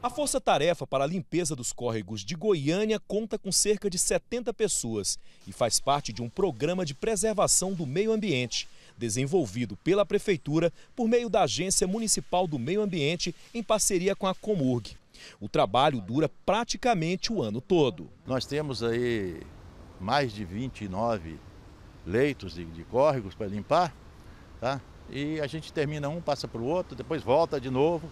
A força-tarefa para a limpeza dos córregos de Goiânia conta com cerca de 70 pessoas e faz parte de um programa de preservação do meio ambiente, desenvolvido pela Prefeitura por meio da Agência Municipal do Meio Ambiente em parceria com a Comurg. O trabalho dura praticamente o ano todo. Nós temos aí mais de 29 leitos de, de córregos para limpar, tá? e a gente termina um, passa para o outro, depois volta de novo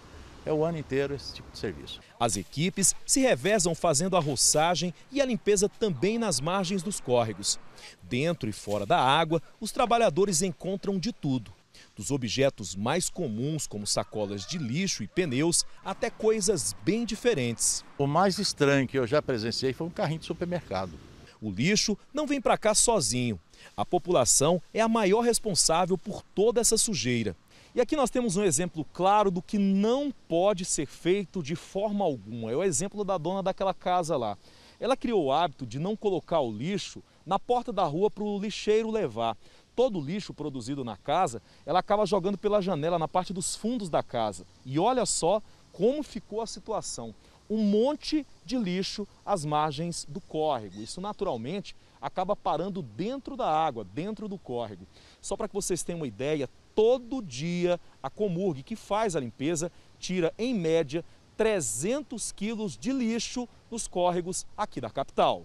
é o ano inteiro esse tipo de serviço. As equipes se revezam fazendo a roçagem e a limpeza também nas margens dos córregos. Dentro e fora da água, os trabalhadores encontram de tudo. Dos objetos mais comuns, como sacolas de lixo e pneus, até coisas bem diferentes. O mais estranho que eu já presenciei foi um carrinho de supermercado. O lixo não vem para cá sozinho. A população é a maior responsável por toda essa sujeira. E aqui nós temos um exemplo claro do que não pode ser feito de forma alguma. É o exemplo da dona daquela casa lá. Ela criou o hábito de não colocar o lixo na porta da rua para o lixeiro levar. Todo o lixo produzido na casa, ela acaba jogando pela janela, na parte dos fundos da casa. E olha só como ficou a situação. Um monte de lixo às margens do córrego. Isso naturalmente acaba parando dentro da água, dentro do córrego. Só para que vocês tenham uma ideia, todo dia a Comurg, que faz a limpeza, tira em média 300 quilos de lixo nos córregos aqui da capital.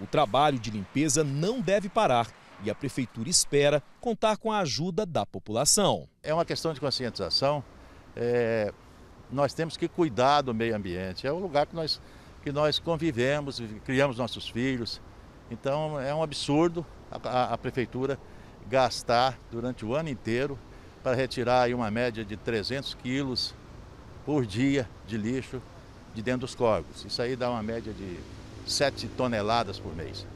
O trabalho de limpeza não deve parar e a prefeitura espera contar com a ajuda da população. É uma questão de conscientização. É, nós temos que cuidar do meio ambiente. É o lugar que nós, que nós convivemos, criamos nossos filhos. Então é um absurdo a, a, a prefeitura gastar durante o ano inteiro para retirar uma média de 300 quilos por dia de lixo de dentro dos corvos. Isso aí dá uma média de 7 toneladas por mês.